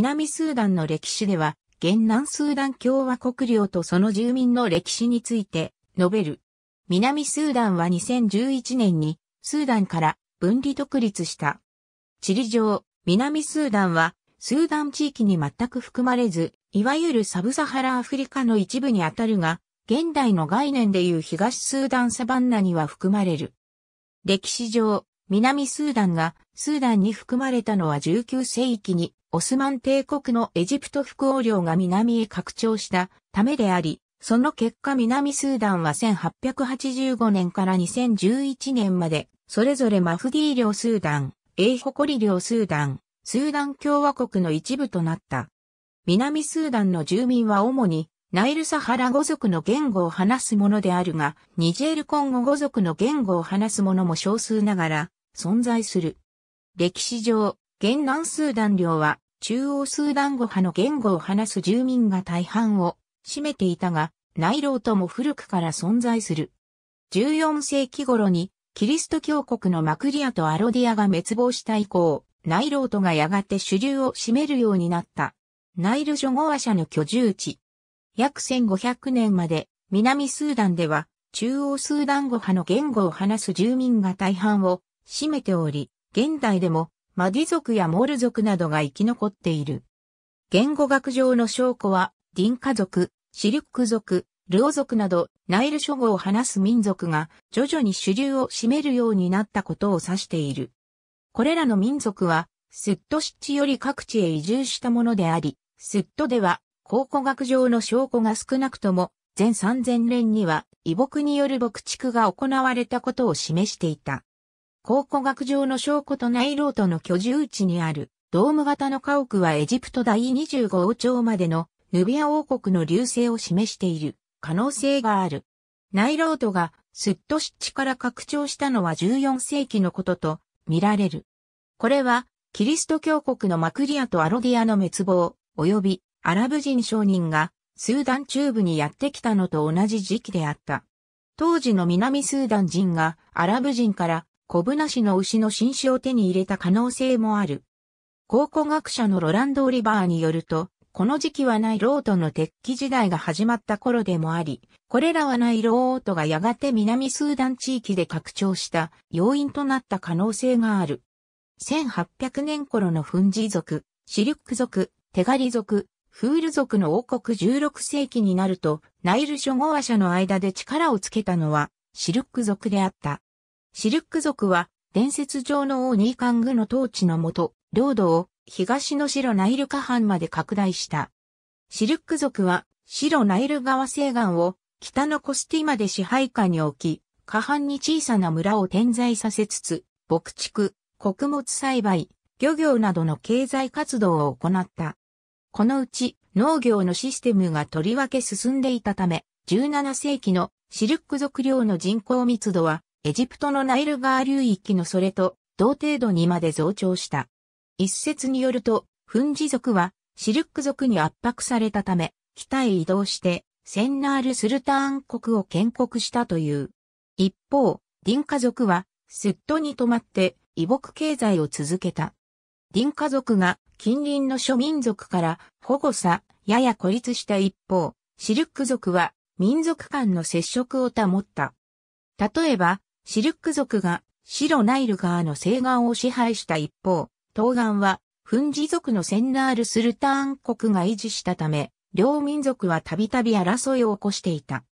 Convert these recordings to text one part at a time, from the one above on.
南スーダンの歴史では、現南スーダン共和国領とその住民の歴史について述べる。南スーダンは2011年にスーダンから分離独立した。地理上、南スーダンはスーダン地域に全く含まれず、いわゆるサブサハラアフリカの一部にあたるが、現代の概念でいう東スーダンサバンナには含まれる。歴史上、南スーダンがスーダンに含まれたのは19世紀にオスマン帝国のエジプト副王領が南へ拡張したためであり、その結果南スーダンは1885年から2011年まで、それぞれマフディー領スーダン、エイホコリ領スーダン、スーダン共和国の一部となった。南スーダンの住民は主にナイルサハラ語族の言語を話すものであるが、ニジェールコンゴ語族の言語を話すものも少数ながら存在する。歴史上、現南スーダン領は中央スーダン語派の言語を話す住民が大半を占めていたが、ナイローとも古くから存在する。14世紀頃にキリスト教国のマクリアとアロディアが滅亡した以降、ナイロートがやがて主流を占めるようになった。ナイル諸語話者の居住地、約1500年まで、南スーダンでは、中央スーダン語派の言語を話す住民が大半を占めており、現代でも、マディ族やモール族などが生き残っている。言語学上の証拠は、ディンカ族、シルク族、ルオ族など、ナイル諸語を話す民族が、徐々に主流を占めるようになったことを指している。これらの民族は、スット湿地より各地へ移住したものであり、スットでは考古学上の証拠が少なくとも、前3000年には異木による牧畜が行われたことを示していた。考古学上の証拠とナイロートの居住地にあるドーム型の家屋はエジプト第25王朝までのヌビア王国の流星を示している可能性がある。ナイロートがスッと湿地から拡張したのは14世紀のことと見られる。これはキリスト教国のマクリアとアロディアの滅亡及びアラブ人商人がスーダン中部にやってきたのと同じ時期であった。当時の南スーダン人がアラブ人からコブナシの牛の新種を手に入れた可能性もある。考古学者のロランド・オリバーによると、この時期はナイロートの鉄器時代が始まった頃でもあり、これらはナイロートがやがて南スーダン地域で拡張した要因となった可能性がある。1800年頃のフンジ族、シック族、テガリ族、フール族の王国16世紀になると、ナイル諸合話者の間で力をつけたのは、シルック族であった。シルック族は、伝説上の王ニーカングの統治のもと、領土を東の白ナイル河畔まで拡大した。シルック族は、白ナイル川西岸を北のコスティまで支配下に置き、下半に小さな村を点在させつつ、牧畜、穀物栽培、漁業などの経済活動を行った。このうち農業のシステムがとりわけ進んでいたため、17世紀のシルク族領の人口密度は、エジプトのナイル川流域のそれと同程度にまで増長した。一説によると、フンジ族はシルク族に圧迫されたため、北へ移動して、センナール・スルターン国を建国したという。一方、ディン家族は、スットに泊まって、異国経済を続けた。ディン家族が近隣の諸民族から保護さ、やや孤立した一方、シルク族は民族間の接触を保った。例えば、シルク族が白ナイル川の西岸を支配した一方、東岸はフンジ族のセンナール・スルターン国が維持したため、両民族はたびたび争いを起こしていた。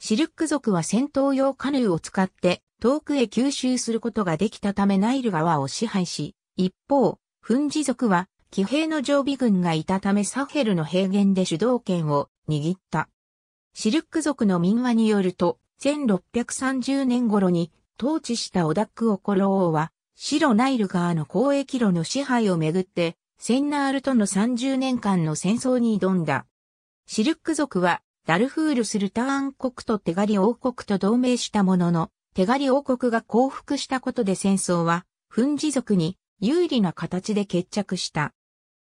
シルク族は戦闘用カヌーを使って遠くへ吸収することができたためナイル川を支配し、一方、フンジ族は騎兵の常備軍がいたためサヘルの平原で主導権を握った。シルク族の民話によると、1630年頃に統治したオダックオコロ王は、白ナイル川の交易路の支配をめぐって、センナールとの30年間の戦争に挑んだ。シルク族は、ダルフールスルターン国とテガリ王国と同盟したものの、テガリ王国が降伏したことで戦争は、フンジ族に有利な形で決着した。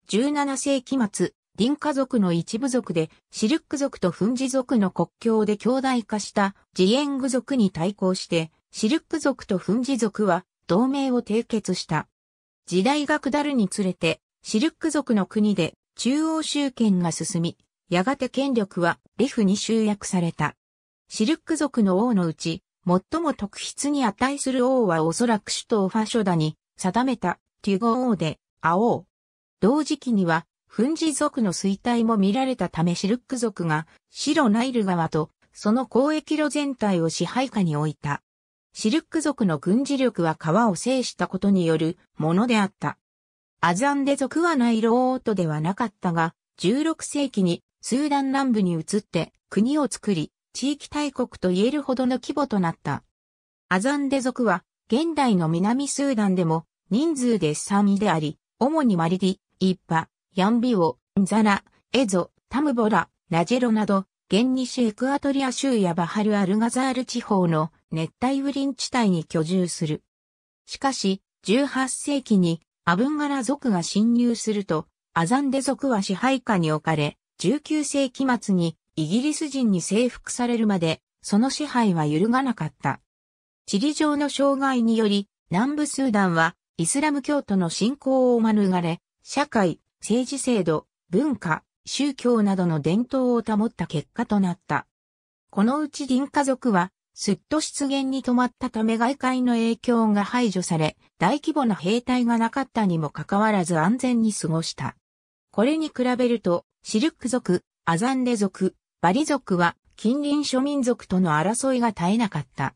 17世紀末、デン家族の一部族でシルック族とフンジ族の国境で兄弟化したジエング族に対抗して、シルック族とフンジ族は同盟を締結した。時代が下るにつれて、シルック族の国で中央集権が進み、やがて権力はリフに集約された。シルック族の王のうち、最も特筆に値する王はおそらく首都ファショダに定めたテュゴ王で、アオウ。同時期には、フンジ族の衰退も見られたためシルク族が、白ナイル川と、その交易路全体を支配下に置いた。シルク族の軍事力は川を制したことによるものであった。アザンデ族はナイロ王トではなかったが、16世紀にスーダン南部に移って国を作り、地域大国と言えるほどの規模となった。アザンデ族は現代の南スーダンでも人数で3位であり、主にマリディ、イッパ、ヤンビオ、ザラ、エゾ、タムボラ、ナジェロなど、現西エクアトリア州やバハル・アルガザール地方の熱帯雨林地帯に居住する。しかし、18世紀にアブンガラ族が侵入すると、アザンデ族は支配下に置かれ、19世紀末にイギリス人に征服されるまで、その支配は揺るがなかった。地理上の障害により、南部スーダンはイスラム教徒の信仰を免れ、社会、政治制度、文化、宗教などの伝統を保った結果となった。このうち林家族は、すっと出現に止まったため外界の影響が排除され、大規模な兵隊がなかったにもかかわらず安全に過ごした。これに比べると、シルク族、アザンレ族、バリ族は近隣諸民族との争いが絶えなかった。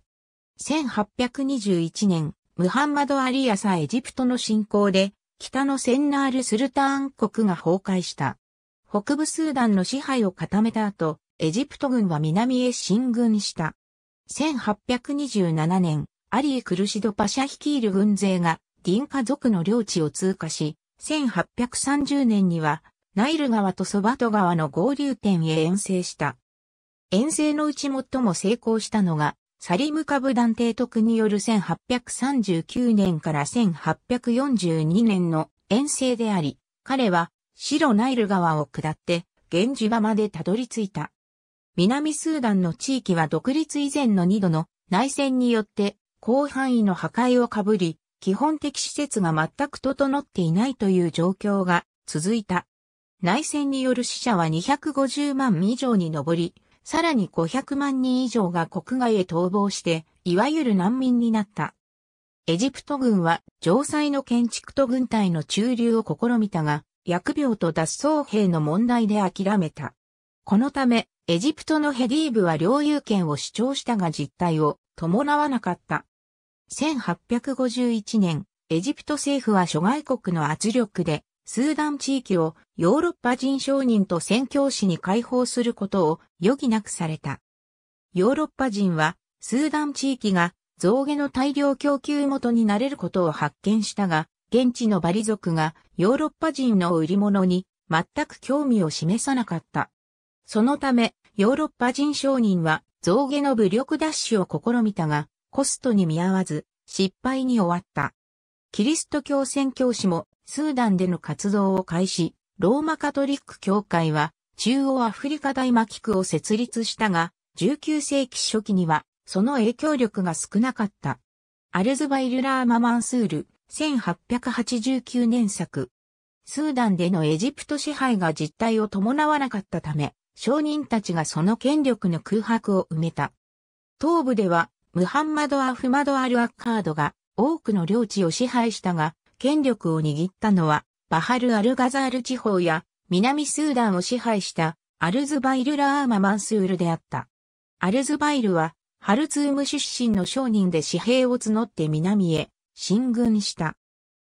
1821年、ムハンマド・アリアサエジプトの侵攻で、北のセンナール・スルターン国が崩壊した。北部スーダンの支配を固めた後、エジプト軍は南へ進軍した。1827年、アリー・クルシド・パシャ率いる軍勢が、ディンカ族の領地を通過し、1830年には、ナイル川とソバト川の合流点へ遠征した。遠征のうち最も成功したのが、サリムカダ団提督による1839年から1842年の遠征であり、彼は白ナイル川を下って、現地場までたどり着いた。南スーダンの地域は独立以前の2度の内戦によって広範囲の破壊をかぶり、基本的施設が全く整っていないという状況が続いた。内戦による死者は250万以上に上り、さらに500万人以上が国外へ逃亡して、いわゆる難民になった。エジプト軍は城塞の建築と軍隊の駐留を試みたが、疫病と脱走兵の問題で諦めた。このため、エジプトのヘディーブは領有権を主張したが実態を伴わなかった。1851年、エジプト政府は諸外国の圧力でスーダン地域をヨーロッパ人商人と宣教師に解放することを余儀なくされた。ヨーロッパ人はスーダン地域が象牙の大量供給元になれることを発見したが、現地のバリ族がヨーロッパ人の売り物に全く興味を示さなかった。そのため、ヨーロッパ人商人は象牙の武力奪取を試みたが、コストに見合わず、失敗に終わった。キリスト教宣教師もスーダンでの活動を開始、ローマカトリック教会は中央アフリカ大魔キクを設立したが、19世紀初期にはその影響力が少なかった。アルズバイル・ラーマ・マンスール、1889年作。スーダンでのエジプト支配が実態を伴わなかったため、商人たちがその権力の空白を埋めた。東部では、ムハンマド・アフマド・アル・アッカードが多くの領地を支配したが、権力を握ったのは、バハル・アルガザール地方や南スーダンを支配したアルズバイル・ラーマ・マンスールであった。アルズバイルは、ハルツーム出身の商人で私兵を募って南へ進軍した。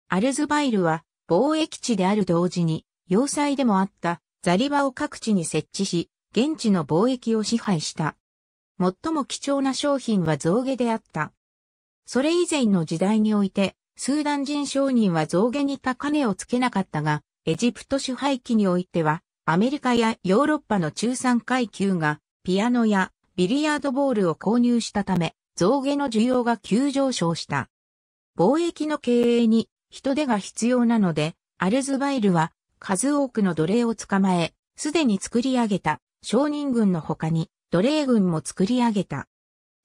アルズバイルは貿易地である同時に、要塞でもあったザリバを各地に設置し、現地の貿易を支配した。最も貴重な商品は象牙であった。それ以前の時代において、スーダン人商人は増減に高値をつけなかったが、エジプト支配期においては、アメリカやヨーロッパの中産階級が、ピアノやビリヤードボールを購入したため、増減の需要が急上昇した。貿易の経営に人手が必要なので、アルズバイルは数多くの奴隷を捕まえ、すでに作り上げた商人軍の他に奴隷軍も作り上げた。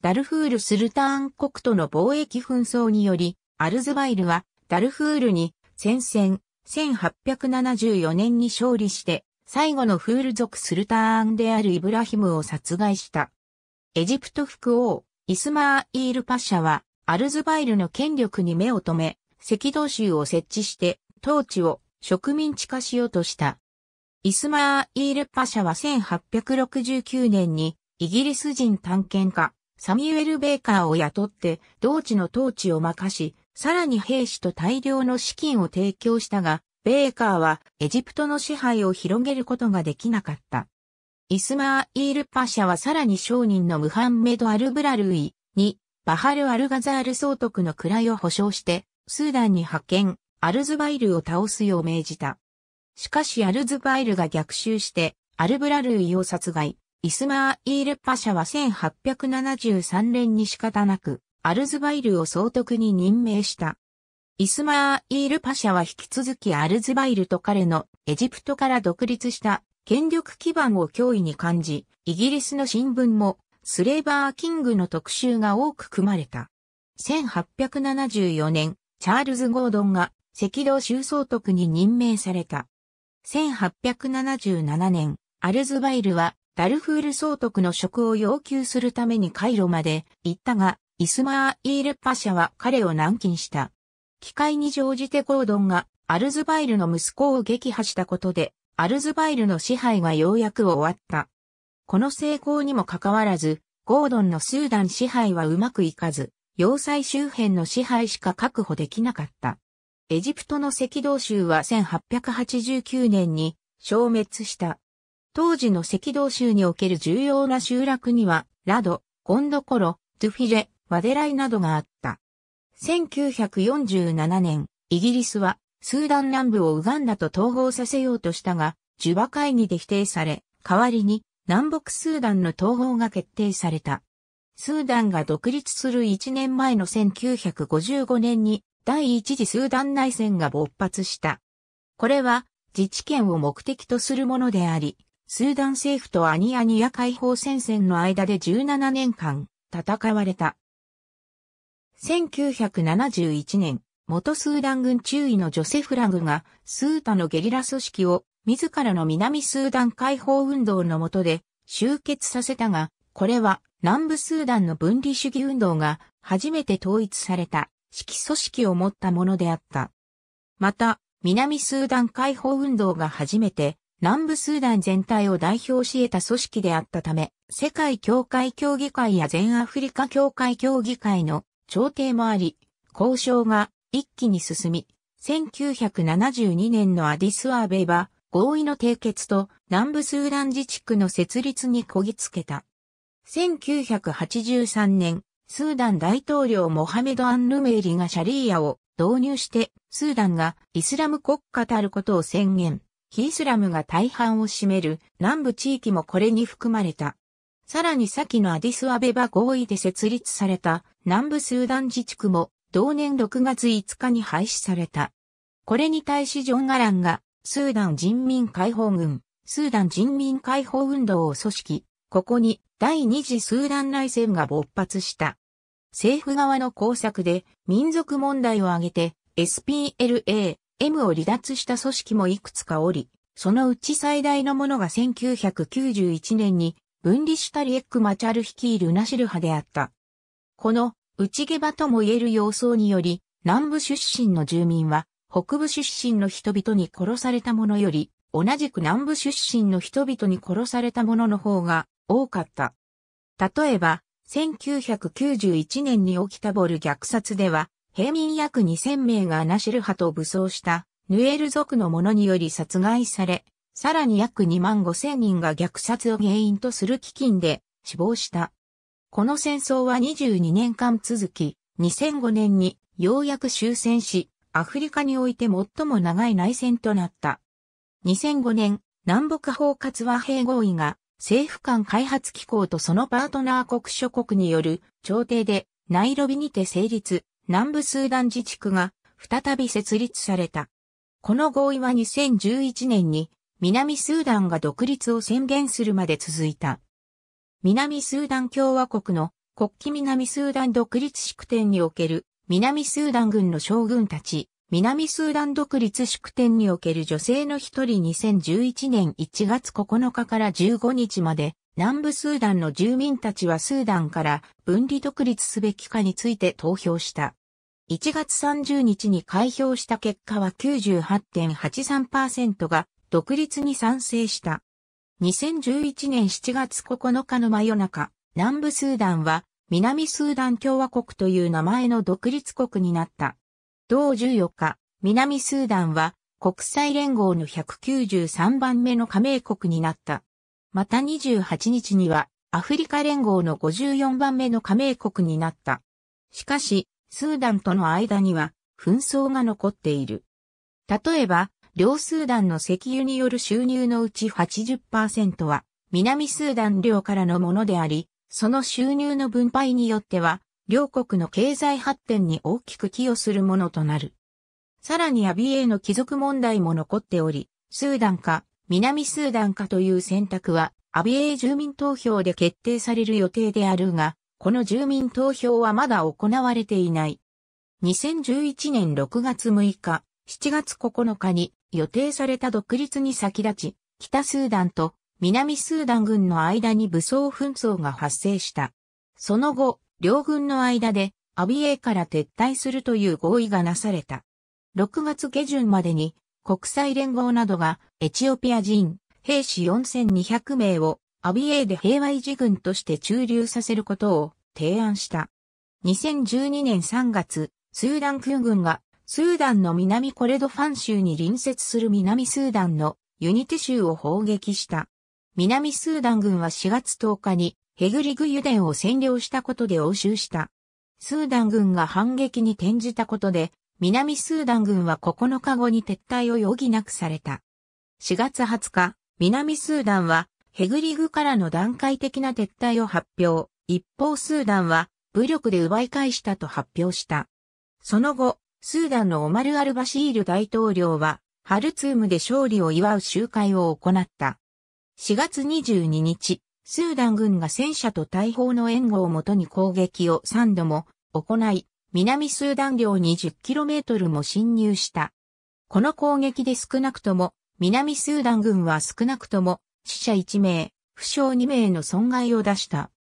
ダルフール・スルターン国との貿易紛争により、アルズバイルはダルフールに戦線1874年に勝利して最後のフール族スルターンであるイブラヒムを殺害した。エジプト副王イスマーイールパシャはアルズバイルの権力に目を留め赤道州を設置して統治を植民地化しようとした。イスマーイールパシャは1869年にイギリス人探検家サミュエル・ベーカーを雇って同地の統治を任しさらに兵士と大量の資金を提供したが、ベーカーはエジプトの支配を広げることができなかった。イスマーイールパシャはさらに商人のムハンメド・アルブラルイに、バハル・アルガザール総督の位を保証して、スーダンに派遣、アルズバイルを倒すよう命じた。しかしアルズバイルが逆襲して、アルブラルイを殺害、イスマーイールパシャは1873年に仕方なく、アルズバイルを総督に任命した。イスマーイールパシャは引き続きアルズバイルと彼のエジプトから独立した権力基盤を脅威に感じ、イギリスの新聞もスレーバーキングの特集が多く組まれた。1874年、チャールズ・ゴードンが赤道州総督に任命された。1877年、アルズバイルはダルフール総督の職を要求するためにカイロまで行ったが、イスマーイール・パシャは彼を軟禁した。機会に乗じてゴードンがアルズバイルの息子を撃破したことで、アルズバイルの支配がようやく終わった。この成功にもかかわらず、ゴードンのスーダン支配はうまくいかず、要塞周辺の支配しか確保できなかった。エジプトの赤道州は1889年に消滅した。当時の赤道州における重要な集落には、ラド、ゴンドコロ、ドゥフィレ、マデライなどがあった。1947年、イギリスはスーダン南部をウガンダと統合させようとしたが、ジュバ会議で否定され、代わりに南北スーダンの統合が決定された。スーダンが独立する1年前の1955年に第一次スーダン内戦が勃発した。これは自治権を目的とするものであり、スーダン政府とアニアニア解放戦線の間で17年間戦われた。1971年、元スーダン軍中尉のジョセフ・ラグが、スータのゲリラ組織を、自らの南スーダン解放運動の下で、集結させたが、これは、南部スーダンの分離主義運動が、初めて統一された、指揮組織を持ったものであった。また、南スーダン解放運動が初めて、南部スーダン全体を代表し得た組織であったため、世界協会協議会や全アフリカ協会協議会の朝廷もあり、交渉が一気に進み、1972年のアディスアーベは合意の締結と南部スーダン自治区の設立にこぎつけた。1983年、スーダン大統領モハメド・アン・ルメイリがシャリーヤを導入して、スーダンがイスラム国家たることを宣言。非イスラムが大半を占める南部地域もこれに含まれた。さらに先のアディスアベバ合意で設立された南部スーダン自治区も同年6月5日に廃止された。これに対しジョン・ガランがスーダン人民解放軍、スーダン人民解放運動を組織、ここに第二次スーダン内戦が勃発した。政府側の工作で民族問題を挙げて SPLA、M を離脱した組織もいくつかおり、そのうち最大のものが1991年に分離したリエック・マチャル率いるナシル派であった。この、内下場とも言える様相により、南部出身の住民は、北部出身の人々に殺された者より、同じく南部出身の人々に殺された者の方が多かった。例えば、1991年に起きたボル虐殺では、平民約2000名がナシル派と武装した、ヌエル族の者により殺害され、さらに約2万5千人が虐殺を原因とする基金で死亡した。この戦争は22年間続き、2005年にようやく終戦し、アフリカにおいて最も長い内戦となった。2005年、南北包括和平合意が政府間開発機構とそのパートナー国諸国による調停でナイロビにて成立、南部スーダン自治区が再び設立された。この合意は2011年に南スーダンが独立を宣言するまで続いた。南スーダン共和国の国旗南スーダン独立式典における南スーダン軍の将軍たち、南スーダン独立式典における女性の一人2011年1月9日から15日まで、南部スーダンの住民たちはスーダンから分離独立すべきかについて投票した。1月30日に開票した結果は98.83%が独立に賛成した。2011年7月9日の真夜中、南部スーダンは南スーダン共和国という名前の独立国になった。同14日、南スーダンは国際連合の193番目の加盟国になった。また28日にはアフリカ連合の54番目の加盟国になった。しかし、スーダンとの間には紛争が残っている。例えば、両スーダンの石油による収入のうち80%は、南スーダン領からのものであり、その収入の分配によっては、両国の経済発展に大きく寄与するものとなる。さらにアビエの貴族問題も残っており、スーダンか南スーダンかという選択は、アビエ住民投票で決定される予定であるが、この住民投票はまだ行われていない。2011年6月6日、7月9日に予定された独立に先立ち、北スーダンと南スーダン軍の間に武装紛争が発生した。その後、両軍の間でアビエから撤退するという合意がなされた。6月下旬までに国際連合などがエチオピア人兵士4200名をアビエで平和維持軍として駐留させることを提案した。2012年3月、スーダン空軍がスーダンの南コレドファン州に隣接する南スーダンのユニテ州を砲撃した。南スーダン軍は4月10日にヘグリグ油田を占領したことで応酬した。スーダン軍が反撃に転じたことで、南スーダン軍は9日後に撤退を余儀なくされた。4月20日、南スーダンはヘグリグからの段階的な撤退を発表。一方スーダンは武力で奪い返したと発表した。その後、スーダンのオマル・アルバシール大統領は、ハルツームで勝利を祝う集会を行った。4月22日、スーダン軍が戦車と大砲の援護をもとに攻撃を3度も行い、南スーダン領 20km も侵入した。この攻撃で少なくとも、南スーダン軍は少なくとも死者1名、負傷2名の損害を出した。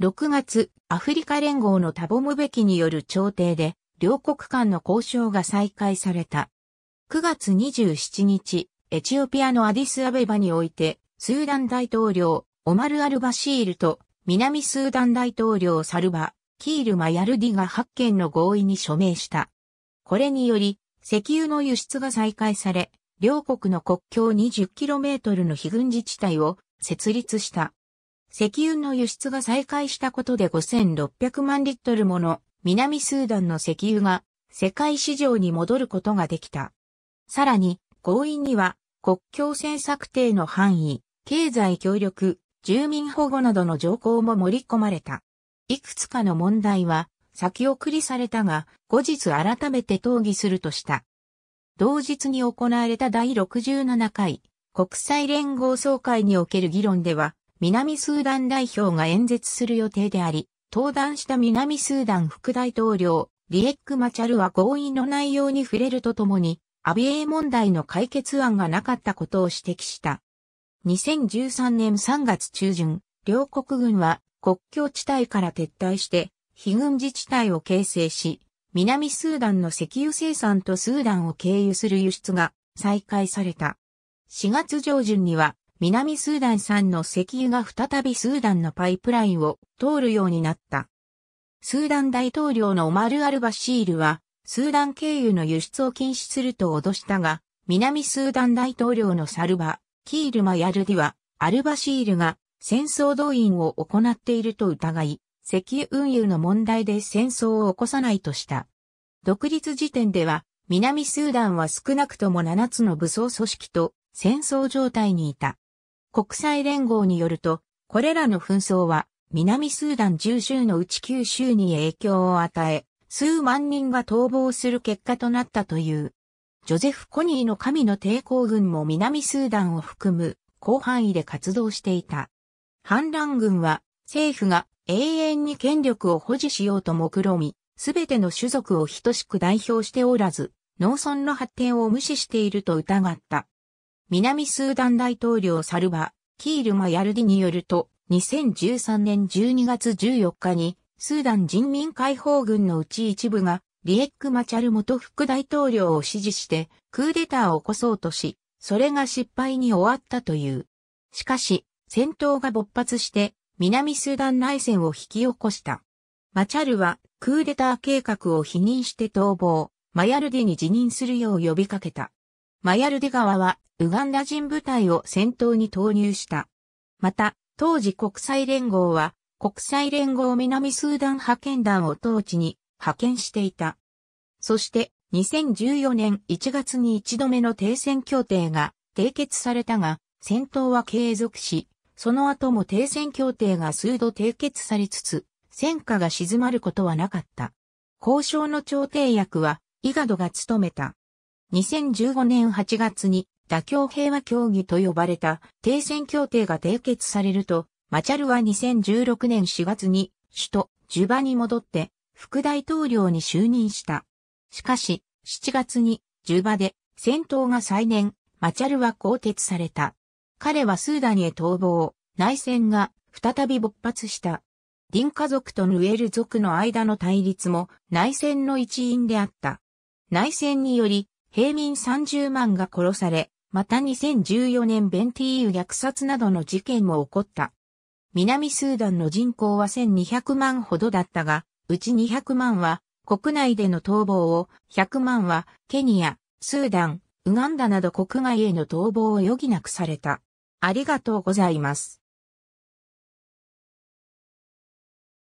6月、アフリカ連合のタボムベキによる調停で、両国間の交渉が再開された。9月27日、エチオピアのアディスアベバにおいて、スーダン大統領、オマル・アルバシールと、南スーダン大統領サルバ、キール・マヤルディが発件の合意に署名した。これにより、石油の輸出が再開され、両国の国境 20km の非軍事地帯を設立した。石油の輸出が再開したことで5600万リットルもの南スーダンの石油が世界市場に戻ることができた。さらに、合意には国境線策定の範囲、経済協力、住民保護などの条項も盛り込まれた。いくつかの問題は先送りされたが、後日改めて討議するとした。同日に行われた第67回国際連合総会における議論では、南スーダン代表が演説する予定であり、登壇した南スーダン副大統領、リエック・マチャルは合意の内容に触れるとともに、アビエ問題の解決案がなかったことを指摘した。2013年3月中旬、両国軍は国境地帯から撤退して、非軍事地帯を形成し、南スーダンの石油生産とスーダンを経由する輸出が再開された。4月上旬には南スーダン産の石油が再びスーダンのパイプラインを通るようになった。スーダン大統領のオマル・アルバシールは、スーダン経由の輸出を禁止すると脅したが、南スーダン大統領のサルバ、キール・マヤルディは、アルバシールが戦争動員を行っていると疑い、石油運輸の問題で戦争を起こさないとした。独立時点では、南スーダンは少なくとも7つの武装組織と戦争状態にいた。国際連合によると、これらの紛争は南スーダン10州のうち9州に影響を与え、数万人が逃亡する結果となったという。ジョゼフ・コニーの神の抵抗軍も南スーダンを含む広範囲で活動していた。反乱軍は政府が永遠に権力を保持しようと目論み、すべての種族を等しく代表しておらず、農村の発展を無視していると疑った。南スーダン大統領サルバ、キールマヤルディによると、2013年12月14日に、スーダン人民解放軍のうち一部が、リエック・マチャル元副大統領を支持して、クーデターを起こそうとし、それが失敗に終わったという。しかし、戦闘が勃発して、南スーダン内戦を引き起こした。マチャルは、クーデター計画を否認して逃亡、マヤルディに辞任するよう呼びかけた。マヤルディ側はウガンダ人部隊を戦闘に投入した。また、当時国際連合は、国際連合南スーダン派遣団を当地に派遣していた。そして、2014年1月に1度目の停戦協定が締結されたが、戦闘は継続し、その後も停戦協定が数度締結されつつ、戦火が静まることはなかった。交渉の調停役は、イガドが務めた。2015年8月に妥協平和協議と呼ばれた停戦協定が締結されると、マチャルは2016年4月に首都ジュバに戻って副大統領に就任した。しかし、7月にジュバで戦闘が再燃、マチャルは更迭された。彼はスーダンへ逃亡、内戦が再び勃発した。ディン家族とヌエル族の間の対立も内戦の一因であった。内戦により、平民30万が殺され、また2014年ベンティーユ虐殺などの事件も起こった。南スーダンの人口は1200万ほどだったが、うち200万は国内での逃亡を、100万はケニア、スーダン、ウガンダなど国外への逃亡を余儀なくされた。ありがとうございます。